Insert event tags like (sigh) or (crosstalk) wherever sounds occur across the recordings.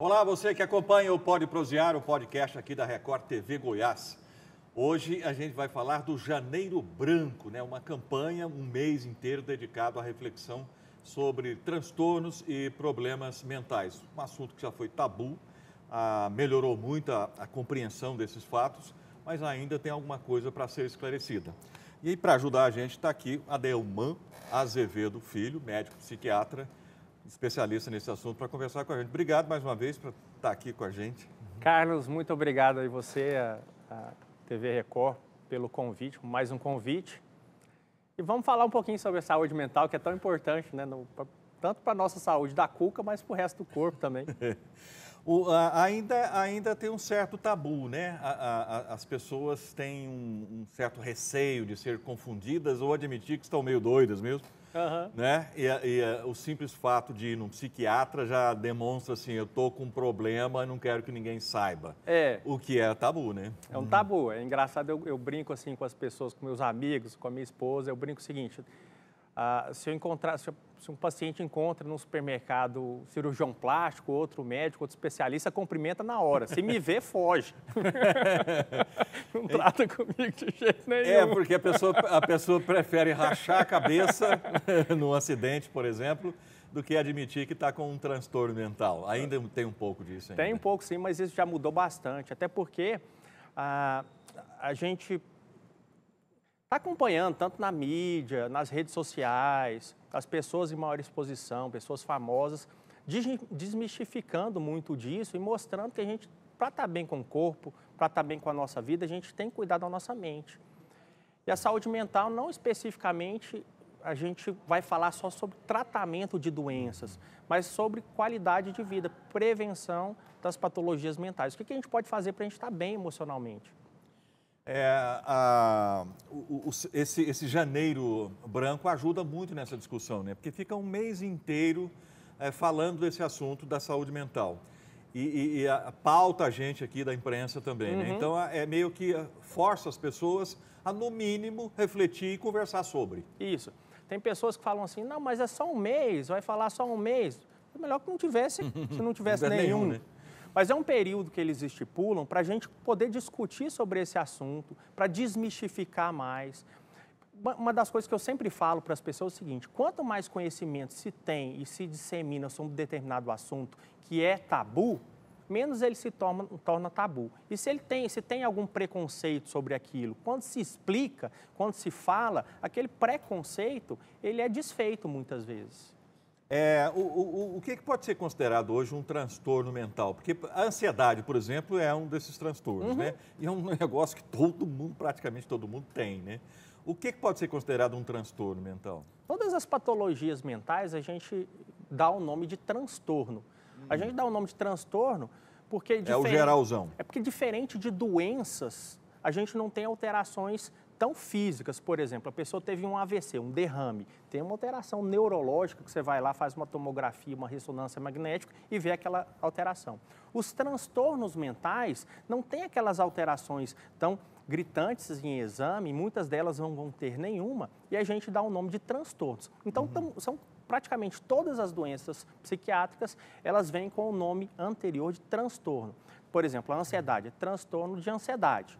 Olá, você que acompanha o Pode Prosear, o podcast aqui da Record TV Goiás. Hoje a gente vai falar do Janeiro Branco, né? uma campanha, um mês inteiro dedicado à reflexão sobre transtornos e problemas mentais. Um assunto que já foi tabu, ah, melhorou muito a, a compreensão desses fatos, mas ainda tem alguma coisa para ser esclarecida. E aí, para ajudar a gente, está aqui a Delman Azevedo Filho, médico psiquiatra, especialista nesse assunto, para conversar com a gente. Obrigado mais uma vez por estar tá aqui com a gente. Carlos, muito obrigado aí você, a, a TV Record, pelo convite, mais um convite. E vamos falar um pouquinho sobre a saúde mental, que é tão importante, né? No, pra, tanto para a nossa saúde da cuca, mas para o resto do corpo também. (laughs) O, a, ainda, ainda tem um certo tabu, né? A, a, as pessoas têm um, um, certo receio de ser confundidas ou admitir que estão meio doidas mesmo. Uhum. Né? E, e o simples fato de ir num psiquiatra já demonstra assim, eu tô com um problema e não quero que ninguém saiba. É. O que é tabu, né? É um uhum. tabu. É engraçado, eu, eu brinco assim com as pessoas, com meus amigos, com a minha esposa, eu brinco o seguinte, ah, se eu encontrar, se, se, um paciente encontra no supermercado cirurgião plástico, outro médico, outro especialista, cumprimenta na hora. Se me vê, foge. (laughs) Não trata comigo de jeito nenhum. É, porque a pessoa, a pessoa prefere rachar a cabeça (laughs) num acidente, por exemplo, do que admitir que está com um transtorno mental. Ainda tem um pouco disso ainda. Tem um pouco, sim, mas isso já mudou bastante. Até porque ah, a gente está acompanhando tanto na mídia, nas redes sociais, as pessoas em maior exposição, pessoas famosas, desmistificando muito disso e mostrando que a gente, para estar tá bem com o corpo, para estar tá bem com a nossa vida, a gente tem que cuidar da nossa mente. E a saúde mental, não especificamente, a gente vai falar só sobre tratamento de doenças, mas sobre qualidade de vida, prevenção das patologias mentais. O que a gente pode fazer para a gente estar tá bem emocionalmente? É, a, o, o, esse, esse janeiro branco ajuda muito nessa discussão, né? Porque fica um mês inteiro é, falando desse assunto da saúde mental. E, e, e a, pauta a gente aqui da imprensa também, né? uhum. né? Então é, é meio que é, força as pessoas a, no mínimo, refletir e conversar sobre. Isso. Tem pessoas que falam assim, não, mas é só um mês, vai falar só um mês. É melhor que não tivesse, (laughs) se não tivesse nenhum. nenhum né? Mas é um período que eles estipulam para a gente poder discutir sobre esse assunto, para desmistificar mais. Uma das coisas que eu sempre falo para as pessoas é o seguinte: quanto mais conhecimento se tem e se dissemina sobre um determinado assunto que é tabu, menos ele se torna, torna, tabu. E se ele tem, se tem algum preconceito sobre aquilo, quando se explica, quando se fala, aquele preconceito ele é desfeito muitas vezes. É, o, o, o que, que, pode ser considerado hoje um transtorno mental? Porque a ansiedade, por exemplo, é um desses transtornos, uhum. né? E é um (laughs) negócio que todo mundo, praticamente todo mundo tem, né? O que, que pode ser considerado um transtorno mental? Todas as patologias mentais a gente dá o nome de transtorno. A hum. gente dá o nome de transtorno porque... É o geralzão. É porque diferente de doenças, a gente não tem alterações tão físicas, por exemplo, a pessoa teve um AVC, um derrame, tem uma alteração neurológica que você vai lá, faz uma tomografia, uma ressonância magnética e vê aquela alteração. Os transtornos mentais não têm aquelas alterações tão gritantes em exame, muitas delas não vão ter nenhuma, e a gente dá o nome de transtornos. Então, uhum. são praticamente todas as doenças psiquiátricas, elas vêm com o nome anterior de transtorno. Por exemplo, a ansiedade é transtorno de ansiedade.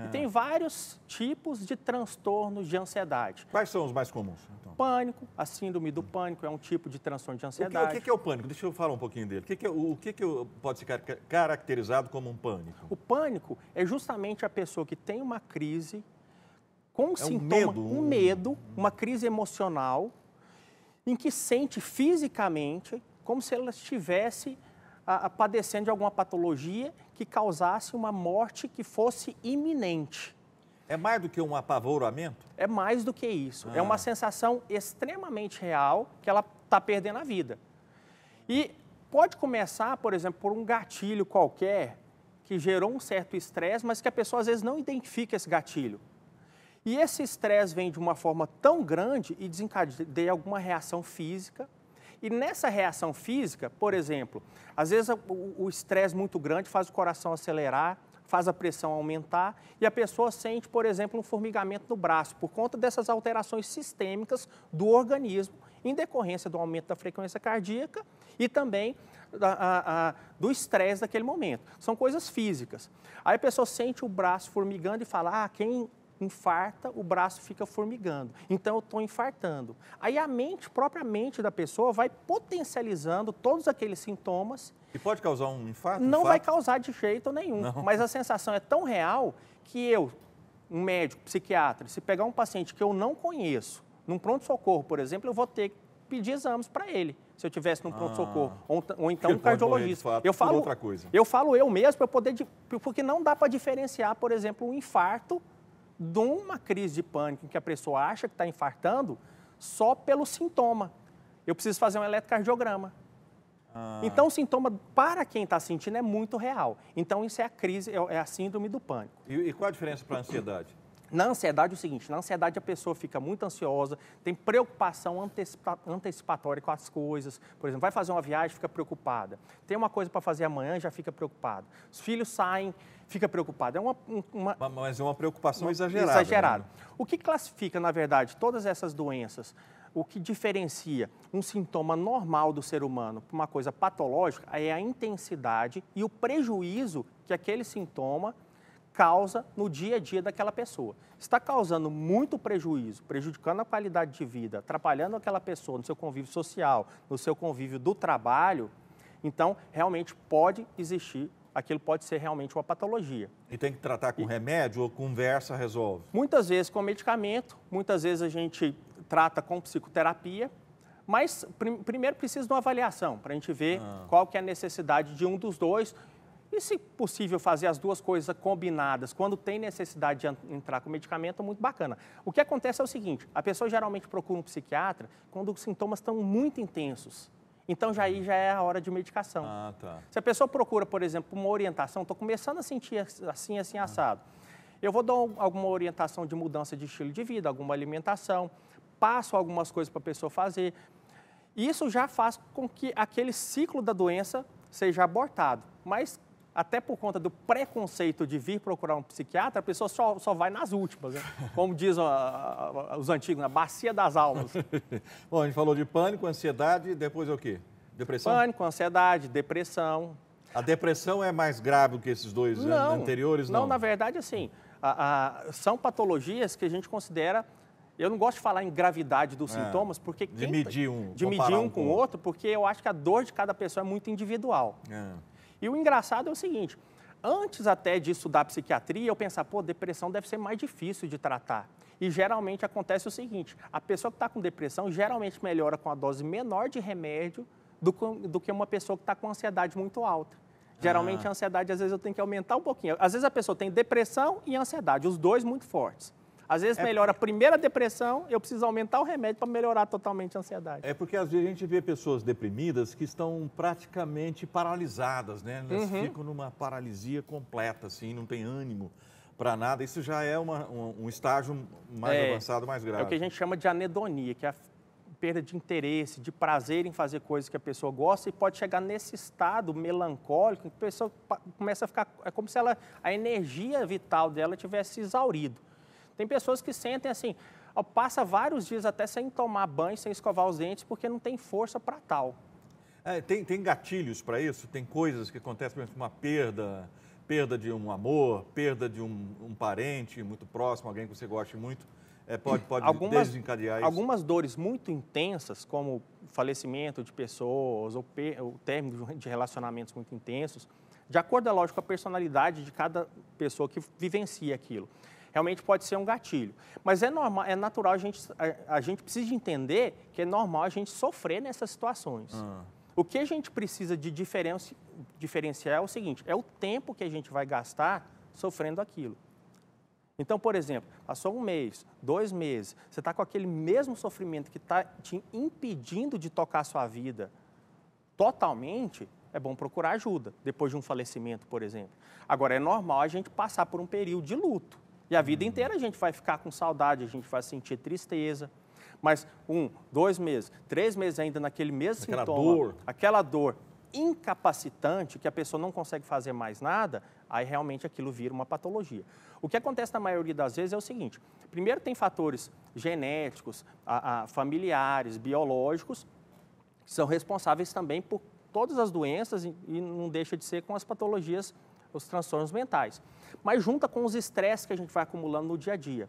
É. E tem vários tipos de transtornos de ansiedade. Quais são os mais comuns? Então? Pânico, a síndrome do pânico é um tipo de transtorno de ansiedade. O que, o que é o pânico? Deixa eu falar um pouquinho dele. O que, é o que, é o que pode ser caracterizado como um pânico? O pânico é justamente a pessoa que tem uma crise com é um sintoma, medo, um... um medo, uma crise emocional, em que sente fisicamente como se ela estivesse a, a padecendo de alguma patologia que causasse uma morte que fosse iminente. É mais do que um apavoramento? É mais do que isso. É ah. É uma sensação extremamente real que ela está perdendo a vida. E pode começar, por exemplo, por um gatilho qualquer que gerou um certo estresse, mas que a pessoa às vezes não identifica esse gatilho. E esse estresse vem de uma forma tão grande e desencadeia alguma reação física e nessa reação física, por exemplo, às vezes o estresse muito grande faz o coração acelerar, faz a pressão aumentar e a pessoa sente, por exemplo, um formigamento no braço por conta dessas alterações sistêmicas do organismo em decorrência do aumento da frequência cardíaca e também da, a, a, do estresse daquele momento. São coisas físicas. Aí a pessoa sente o braço formigando e fala: ah, quem infarta, o braço fica formigando. Então eu estou infartando. Aí a mente, própria mente da pessoa, vai potencializando todos aqueles sintomas. E pode causar um infarto? Não vai causar de jeito nenhum. Não. Mas a sensação é tão real que eu, um médico, psiquiatra, se pegar um paciente que eu não conheço, num pronto-socorro, por exemplo, eu vou ter que pedir exames para ele se eu tivesse num pronto-socorro, ah, ou, ou, então um cardiologista. Fato, eu falo outra coisa. Eu falo eu mesmo para poder, porque não dá para diferenciar, por exemplo, um infarto de uma crise de pânico em que a pessoa acha que está infartando só pelo sintoma. Eu preciso fazer um eletrocardiograma. Ah. Então, o sintoma para quem está sentindo é muito real. Então, isso é a crise, é, é a síndrome do pânico. E, e qual a diferença para a ansiedade? Na ansiedade, é o seguinte: na ansiedade, a pessoa fica muito ansiosa, tem preocupação antecipa antecipatória com as coisas. Por exemplo, vai fazer uma viagem, fica preocupada. Tem uma coisa para fazer amanhã, já fica preocupada. Os filhos saem fica preocupado. É uma, uma Mas é uma preocupação uma, exagerada. Exagerada. Né? O que classifica, na verdade, todas essas doenças, o que diferencia um sintoma normal do ser humano para uma coisa patológica é a intensidade e o prejuízo que aquele sintoma causa no dia a dia daquela pessoa. Está causando muito prejuízo, prejudicando a qualidade de vida, atrapalhando aquela pessoa no seu convívio social, no seu convívio do trabalho, então realmente pode existir aquilo pode ser realmente uma patologia. E tem que tratar com e... remédio ou conversa resolve? Muitas vezes com medicamento, muitas vezes a gente trata com psicoterapia, mas prim primeiro precisa de uma avaliação para a gente ver ah. qual que é a necessidade de um dos dois e, se possível, fazer as duas coisas combinadas. Quando tem necessidade de entrar com medicamento, é muito bacana. O que acontece é o seguinte: a pessoa geralmente procura um psiquiatra quando os sintomas estão muito intensos. Então já aí já é a hora de medicação. Ah, tá. Se a pessoa procura, por exemplo, uma orientação, estou começando a sentir assim, assim, ah. assado. Eu vou dar alguma orientação de mudança de estilo de vida, alguma alimentação, passo algumas coisas para a pessoa fazer. Isso já faz com que aquele ciclo da doença seja abortado. Mas até por conta do preconceito de vir procurar um psiquiatra, a pessoa só, só vai nas últimas, né? (laughs) como dizem os antigos, na bacia das almas. (laughs) Bom, a gente falou de pânico, ansiedade, depois é o quê? Depressão? Pânico, ansiedade, depressão. A depressão é mais grave do que esses dois não, anteriores, não? Não, na verdade, assim, a, a, são patologias que a gente considera eu não gosto de falar em gravidade dos é, sintomas, porque. De medir um. De medir um, um com o outro, porque eu acho que a dor de cada pessoa é muito individual. É. E o engraçado é o seguinte: antes até de estudar psiquiatria, eu pensava, pô, depressão deve ser mais difícil de tratar. E geralmente acontece o seguinte: a pessoa que está com depressão geralmente melhora com a dose menor de remédio do, do que uma pessoa que está com ansiedade muito alta. Geralmente ah. a ansiedade, às vezes, eu tenho que aumentar um pouquinho. Às vezes a pessoa tem depressão e ansiedade, os dois muito fortes. Às vezes é melhora a primeira depressão, eu preciso aumentar o remédio para melhorar totalmente a ansiedade. É porque às vezes a gente vê pessoas deprimidas que estão praticamente paralisadas, né? Elas uhum. ficam numa paralisia completa, assim, não tem ânimo para nada. Isso já é uma, um, um, estágio mais é, avançado, mais grave. É o que a gente chama de anedonia, que é a perda de interesse, de prazer em fazer coisas que a pessoa gosta e pode chegar nesse estado melancólico, que a pessoa começa a ficar. É como se ela, a energia vital dela tivesse exaurido. Tem pessoas que sentem assim, ó, passa vários dias até sem tomar banho, sem escovar os dentes, porque não tem força para tal. É, tem, tem gatilhos para isso? Tem coisas que acontecem, por exemplo, uma perda, perda de um amor, perda de um, um parente muito próximo, alguém que você goste muito. É, pode, pode algumas, desencadear isso. Algumas dores muito intensas, como falecimento de pessoas ou, o término de relacionamentos muito intensos, de acordo, é lógico, com a personalidade de cada pessoa que vivencia aquilo realmente pode ser um gatilho. Mas é normal, é natural a gente, a, a gente precisa entender que é normal a gente sofrer nessas situações. Ah. O que a gente precisa de diferenci, diferenciar é o seguinte: é o tempo que a gente vai gastar sofrendo aquilo. Então, por exemplo, passou um mês, dois meses, você está com aquele mesmo sofrimento que está te impedindo de tocar a sua vida totalmente, é bom procurar ajuda, depois de um falecimento, por exemplo. Agora, é normal a gente passar por um período de luto. E a vida inteira a gente vai ficar com saudade, a gente vai sentir tristeza. Mas um, dois meses, três meses ainda naquele mesmo aquela sintoma, dor. aquela dor incapacitante que a pessoa não consegue fazer mais nada, aí realmente aquilo vira uma patologia. O que acontece na maioria das vezes é o seguinte: primeiro tem fatores genéticos, a, a, familiares, biológicos, que são responsáveis também por todas as doenças e, e não deixa de ser com as patologias os transtornos mentais, mas junta com os estresses que a gente vai acumulando no dia a dia.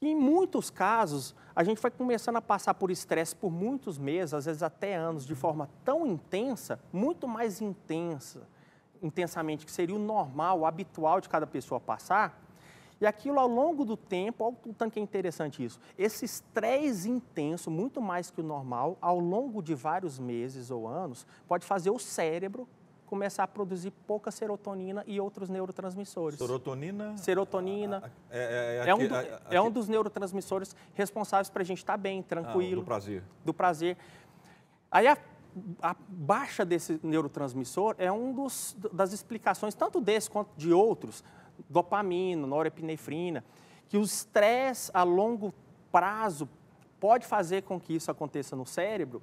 em muitos casos, a gente vai começando a passar por estresse por muitos meses, às vezes até anos, de forma tão intensa, muito mais intensa, intensamente, que seria o normal, o habitual de cada pessoa passar, e aquilo ao longo do tempo, olha o tanto que é interessante isso, esse estresse intenso, muito mais que o normal, ao longo de vários meses ou anos, pode fazer o cérebro começar a produzir pouca serotonina e outros neurotransmissores. Serotonina? Serotonina. É, é, é, é, um, do, é um, dos neurotransmissores responsáveis para a gente estar tá bem, tranquilo. Ah, do prazer. Do prazer. Aí a, a baixa desse neurotransmissor é um dos, das explicações, tanto desse quanto de outros, dopamina, norepinefrina, que o estresse a longo prazo pode fazer com que isso aconteça no cérebro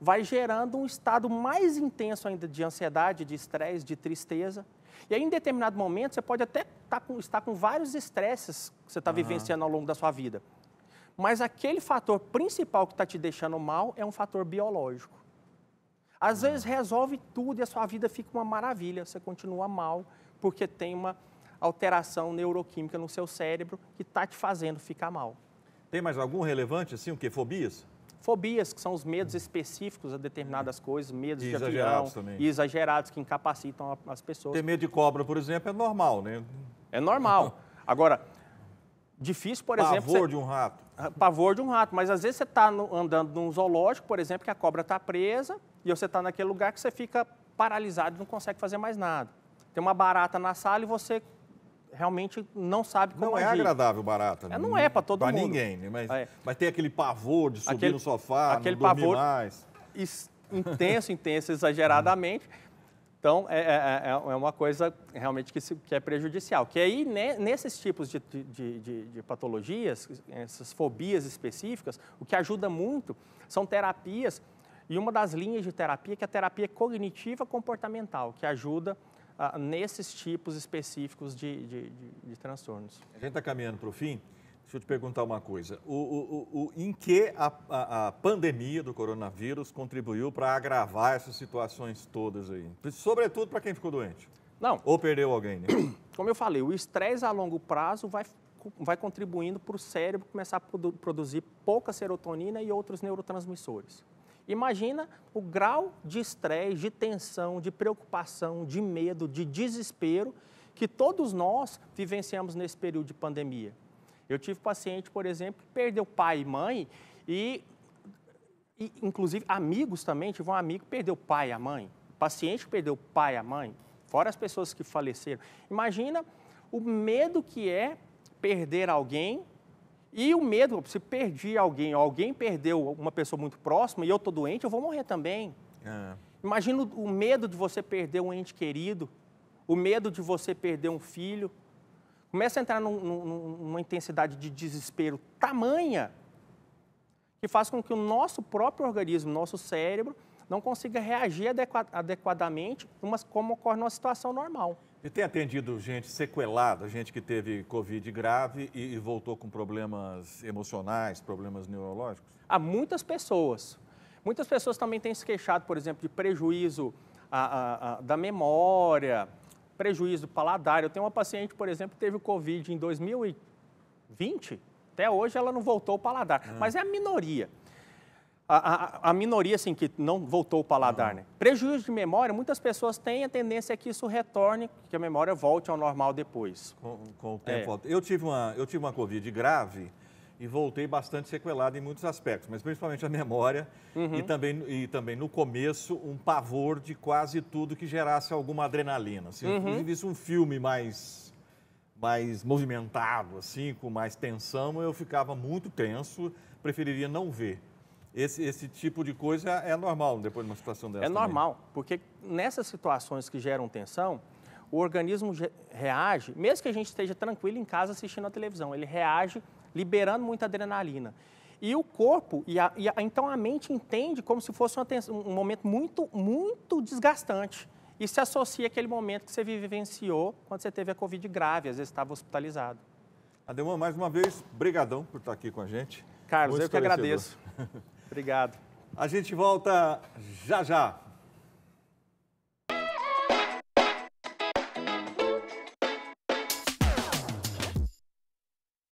vai gerando um estado mais intenso ainda de ansiedade, de estresse, de tristeza. E aí, em determinado momento, você pode até tá com, estar com vários estresses que você está uhum. vivenciando ao longo da sua vida. Mas aquele fator principal que está te deixando mal é um fator biológico. Às uhum. vezes resolve tudo e a sua vida fica uma maravilha, você continua mal porque tem uma alteração neuroquímica no seu cérebro que está te fazendo ficar mal. Tem mais algum relevante, assim, o que? Fobias? Fobias, que são os medos específicos a determinadas coisas, medos e de exagerados avião, também. exagerados que incapacitam as pessoas. Ter medo de cobra, por exemplo, é normal, né? É normal. (laughs) Agora, difícil, por pavor exemplo... Pavor de um rato. Ah, pavor de um rato, mas às vezes você está andando num zoológico, por exemplo, que a cobra está presa e você está naquele lugar que você fica paralisado e não consegue fazer mais nada. Tem uma barata na sala e você realmente não sabe como Não é agir. é agradável barata. É, né? não é para todo pra mundo. Para ninguém, né? mas, é. mas tem aquele pavor de subir aquele, no sofá, aquele não dormir pavor mais. Intenso, intenso, exageradamente. Então, é é, é, é, é, uma coisa realmente que, se, que, é prejudicial. Que aí, né, nesses tipos de, de, de, de, patologias, essas fobias específicas, o que ajuda muito são terapias, e uma das linhas de terapia que é a terapia cognitiva comportamental, que ajuda ah, nesses tipos específicos de, de, de, de transtornos. A gente está caminhando para o fim. Deixa eu te perguntar uma coisa. O, o, o em que a, a, a, pandemia do coronavírus contribuiu para agravar essas situações todas aí? Sobretudo para quem ficou doente. Não. Ou perdeu alguém, né? (coughs) Como eu falei, o estresse a longo prazo vai, vai contribuindo para o cérebro começar a produ produzir pouca serotonina e outros neurotransmissores. Imagina o grau de estresse, de tensão, de preocupação, de medo, de desespero que todos nós vivenciamos nesse período de pandemia. Eu tive paciente, por exemplo, que perdeu pai e mãe e, e inclusive amigos também, tive um amigo que perdeu pai e a mãe, paciente que perdeu pai e a mãe, fora as pessoas que faleceram. Imagina o medo que é perder alguém e o medo, se perdi alguém, alguém perdeu uma pessoa muito próxima e eu tô doente, eu vou morrer também. É. Imagina o medo de você perder um ente querido, o medo de você perder um filho. Começa a entrar num, num, numa intensidade de desespero tamanha que faz com que o nosso próprio organismo, nosso cérebro, não consiga reagir adequadamente, como ocorre numa situação normal. E tem atendido gente sequelada, gente que teve Covid grave e, e voltou com problemas emocionais, problemas neurológicos? Há muitas pessoas. Muitas pessoas também têm se queixado, por exemplo, de prejuízo a, a, a, da memória, prejuízo paladar. Eu tenho uma paciente, por exemplo, que teve Covid em 2020. Até hoje ela não voltou ao paladar, ah. mas é a minoria a, a, a, minoria assim, que não voltou o paladar. Uhum. Né? Prejuízo de memória, muitas pessoas têm a tendência que isso retorne, que a memória volte ao normal depois. Com, com o tempo. É. Eu, tive uma, eu tive uma Covid grave e voltei bastante sequelado em muitos aspectos, mas principalmente a memória uhum. e, também, e também no começo um pavor de quase tudo que gerasse alguma adrenalina. Assim, uhum. visse um filme mais mais movimentado, assim, com mais tensão, eu ficava muito tenso, preferiria não ver. Esse, esse tipo de coisa é normal depois de uma situação é dessa? É também. normal, porque nessas situações que geram tensão, o organismo reage, mesmo que a gente esteja tranquilo em casa assistindo a televisão, ele reage liberando muita adrenalina. E o corpo, e, a, e a, então a mente entende como se fosse tensão, um momento muito, muito desgastante. E se associa àquele momento que você vivenciou quando você teve a Covid grave, às vezes estava hospitalizado. Ademão, mais uma vez, brigadão por estar aqui com a gente. Carlos, muito eu que agradeço. (laughs) Obrigado. A gente volta já já.